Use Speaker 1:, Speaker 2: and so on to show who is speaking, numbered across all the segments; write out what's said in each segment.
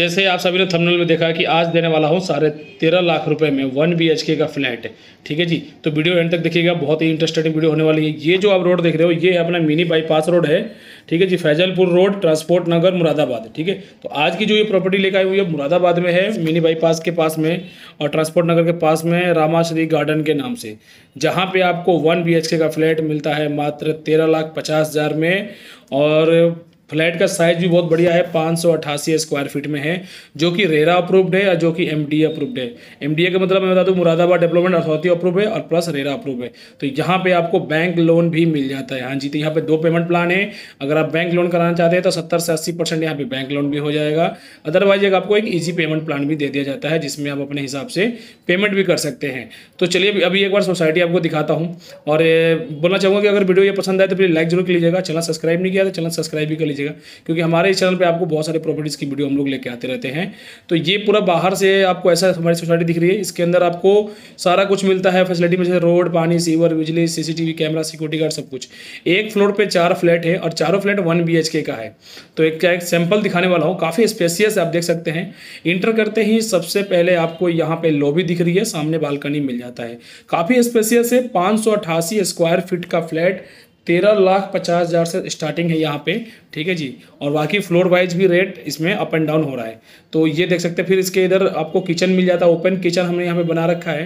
Speaker 1: जैसे आप सभी ने थंबनेल में देखा कि आज देने वाला हूँ साढ़े तेरह लाख रुपए में वन बी का फ्लैट है ठीक है जी तो वीडियो एंड तक देखिएगा बहुत ही इंटरेस्टिंग वीडियो होने वाली है ये जो आप रोड देख रहे हो ये अपना मिनी बाईपास रोड है ठीक है जी फैजलपुर रोड ट्रांसपोर्ट नगर मुरादाबाद ठीक है तो आज की जो ये प्रॉपर्टी लेकर आई हुई है मुरादाबाद में है मिनी बाईपास के पास में और ट्रांसपोर्ट नगर के पास में रामाश्री गार्डन के नाम से जहाँ पर आपको वन बी का फ्लैट मिलता है मात्र तेरह लाख पचास हज़ार में और फ्लैट का साइज भी बहुत बढ़िया है पाँच सौ स्क्वायर फीट में है जो कि रेरा अप्रूव्ड है और जो कि एम अप्रूव्ड है एम का मतलब मैं बता दूँ मुरादाबाद डेवलपमेंट अथॉरिटी अप्रूव है और प्लस रेरा अप्रूव है तो यहाँ पे आपको बैंक लोन भी मिल जाता है हाँ जी तो यहाँ पे दो पेमेंट प्लान है अगर आप बैंक लोन कराना चाहते हैं तो सत्तर से अस्सी परसेंट यहाँ पे बैंक लोन भी हो जाएगा अदरवाइज एक आपको एक ईजी पेमेंट प्लान भी दे दिया जाता है जिसमें आप अपने हिसाब से पेमेंट भी कर सकते हैं तो चलिए अभी एक बार सोसाइटी आपको दिखाता हूँ और बोलना चाहूँगा कि अगर वीडियो ये पसंद आए तो प्लीज़ लाइक जरूर कर लीजिएगा चैनल सब्सक्राइब नहीं किया तो चैनल सब्सक्राइब भी कर लीजिए लीजिएगा क्योंकि हमारे इस चैनल पे आपको बहुत सारे प्रॉपर्टीज़ की वीडियो हम लोग लेके आते रहते हैं तो ये पूरा बाहर से आपको ऐसा हमारी सोसाइटी दिख रही है इसके अंदर आपको सारा कुछ मिलता है फैसिलिटी में जैसे रोड पानी सीवर बिजली सीसीटीवी कैमरा सिक्योरिटी गार्ड सब कुछ एक फ्लोर पर चार फ्लैट है और चारों फ्लैट वन बी का है तो एक क्या एक सैंपल दिखाने वाला हूँ काफ़ी स्पेसियस आप देख सकते हैं इंटर करते ही सबसे पहले आपको यहाँ पर लॉबी दिख रही है सामने बालकनी मिल जाता है काफ़ी स्पेसियस है पाँच स्क्वायर फीट का फ्लैट तेरह लाख पचास हज़ार से स्टार्टिंग है यहाँ पे ठीक है जी और बाकी फ्लोर वाइज भी रेट इसमें अप एंड डाउन हो रहा है तो ये देख सकते हैं फिर इसके इधर आपको किचन मिल जाता है ओपन किचन हमने यहाँ पे बना रखा है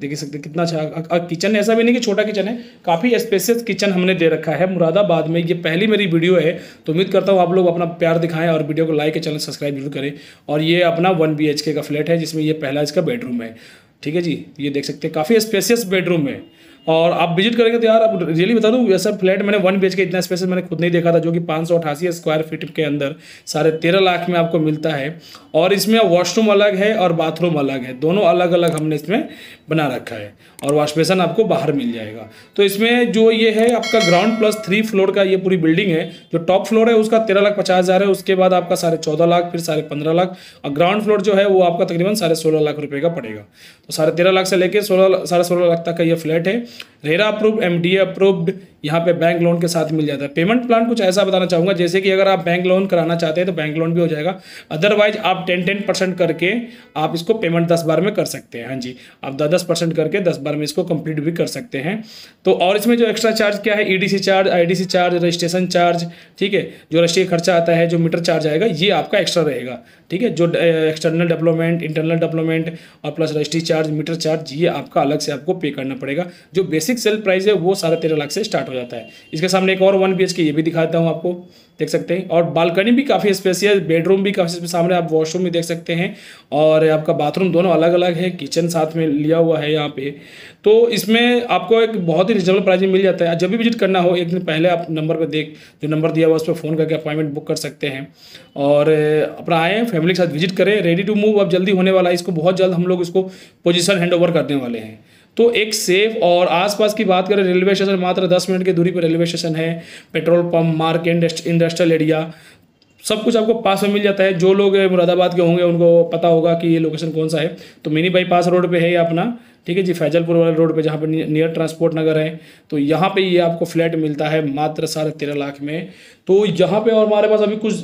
Speaker 1: देख सकते कितना अच्छा किचन ऐसा भी नहीं कि छोटा किचन है काफ़ी स्पेसियस किचन हमने दे रखा है मुरादाबाद में ये पहली मेरी वीडियो है तो उम्मीद करता हूँ आप लोग अपना प्यार दिखाएं और वीडियो को लाइक चैनल सब्सक्राइब जरूर करें और ये अपना वन बी का फ्लैट है जिसमें ये पहला इसका बेडरूम है ठीक है जी ये देख सकते हैं काफ़ी स्पेसियस बेडरूम है और आप विजिट करेंगे तो यार आप रियली बता दूँ वैसा फ्लैट मैंने वन बेच के इतना स्पेस मैंने खुद नहीं देखा था जो कि पाँच सौ अठासी स्क्वायर फीट के अंदर साढ़े तेरह लाख में आपको मिलता है और इसमें वॉशरूम अलग है और बाथरूम अलग है दोनों अलग अलग हमने इसमें बना रखा है और वॉश बेसन आपको बाहर मिल जाएगा तो इसमें जो ये है आपका ग्राउंड प्लस थ्री फ्लोर का ये पूरी बिल्डिंग है जो टॉप फ्लोर है उसका तेरह लाख पचास हज़ार है उसके बाद आपका साढ़े चौदह लाख फिर साढ़े पंद्रह लाख और ग्राउंड फ्लोर जो है वो आपका तकरीबन साढ़े सोलह लाख रुपये का पड़ेगा तो साढ़े तेरह लाख से लेकर सोलह साढ़े सोलह लाख तक का ये फ्लैट है RERA approve M D approved यहाँ पे बैंक लोन के साथ मिल जाता है पेमेंट प्लान कुछ ऐसा बताना चाहूँगा जैसे कि अगर आप बैंक लोन कराना चाहते हैं तो बैंक लोन भी हो जाएगा अदरवाइज आप टेन टेन परसेंट करके आप इसको पेमेंट दस बार में कर सकते हैं हाँ जी आप दस दस परसेंट करके दस बार में इसको कंप्लीट भी कर सकते हैं तो और इसमें जो एक्स्ट्रा चार्ज क्या है EDC charge IDC charge registration charge ठीक है जो रजिस्ट्री खर्चा आता है जो मीटर चार्ज आएगा ये आपका एक्स्ट्रा रहेगा ठीक है जो एक्सटर्नल डेवलपमेंट इंटरनल डेवलपमेंट और plus registry charge meter charge ये आपका अलग से आपको पे करना पड़ेगा जो बेसिक सेल प्राइस है वो साढ़े तेरह लाख से स्टार्ट हो जाता है इसके सामने एक और वन बी ये भी दिखाता हूँ आपको देख सकते हैं और बालकनी भी काफ़ी है बेडरूम भी काफ़ी सामने आप वॉशरूम भी देख सकते हैं और आपका बाथरूम दोनों अलग अलग है किचन साथ में लिया हुआ है यहाँ पे तो इसमें आपको एक बहुत ही रिजनेबल प्राइस में मिल जाता है जब भी विजिट करना हो एक दिन पहले आप नंबर पर देख जो नंबर दिया हुआ उस पर फ़ोन करके अपॉइंटमेंट बुक कर सकते हैं और अपना आए फैमिली के साथ विजिट करें रेडी टू मूव अब जल्दी होने वाला है इसको बहुत जल्द हम लोग इसको पोजिशन हैंड ओवर करने वाले हैं तो एक सेफ और आसपास की बात करें रेलवे स्टेशन मात्र दस मिनट की दूरी पर रेलवे स्टेशन है petrol pump market industrial area सब कुछ आपको पास में मिल जाता है जो लोग मुरादाबाद के होंगे उनको पता होगा कि ये लोकेशन कौन सा है तो मिनी बाईपास रोड पे है ये अपना ठीक है जी फैजलपुर वाले रोड पे जहाँ पे नियर ट्रांसपोर्ट नगर है तो यहाँ पे ये आपको फ्लैट मिलता है मात्र साढ़े तेरह लाख में तो यहाँ पे और हमारे पास अभी कुछ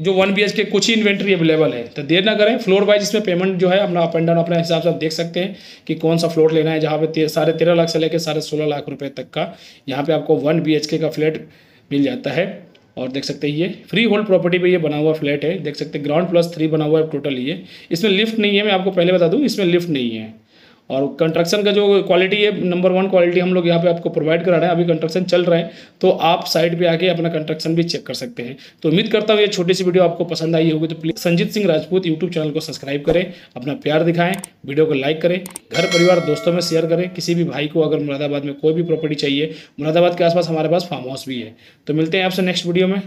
Speaker 1: जो वन बी के कुछ ही इन्वेंट्री अवेलेबल है तो देर ना करें फ्लोर वाइज इसमें पेमेंट जो है अपना अप एंड डाउन अपने हिसाब से आप देख सकते हैं कि कौन सा फ्लोर लेना है जहाँ पे साढ़े तेरह लाख से लेकर साढ़े सोलह लाख रुपए तक का यहाँ पे आपको वन बी का फ्लैट मिल जाता है और देख सकते हैं ये फ्री होल्ड प्रॉपर्टी पे ये बना हुआ फ्लैट है देख सकते हैं ग्राउंड प्लस थ्री बना हुआ है टोटल ये इसमें लिफ्ट नहीं है मैं आपको पहले बता दूँ इसमें लिफ्ट नहीं है और कंस्ट्रक्शन का जो क्वालिटी है नंबर वन क्वालिटी हम लोग यहाँ पे आपको प्रोवाइड करा रहे हैं अभी कंस्ट्रक्शन चल रहा है तो आप साइट पे आके अपना कंस्ट्रक्शन भी चेक कर सकते हैं तो उम्मीद करता हूँ ये छोटी सी वीडियो आपको पसंद आई होगी तो please Sanjit Singh Rajput YouTube channel को सब्सक्राइब करें अपना प्यार दिखाएं वीडियो को लाइक करें घर परिवार दोस्तों में शेयर करें किसी भी भाई को अगर मुरादाबाद में कोई भी प्रॉपर्टी चाहिए मुरादाबाद के आसपास हमारे पास फार्म हाउस भी है तो मिलते हैं आपसे नेक्स्ट वीडियो में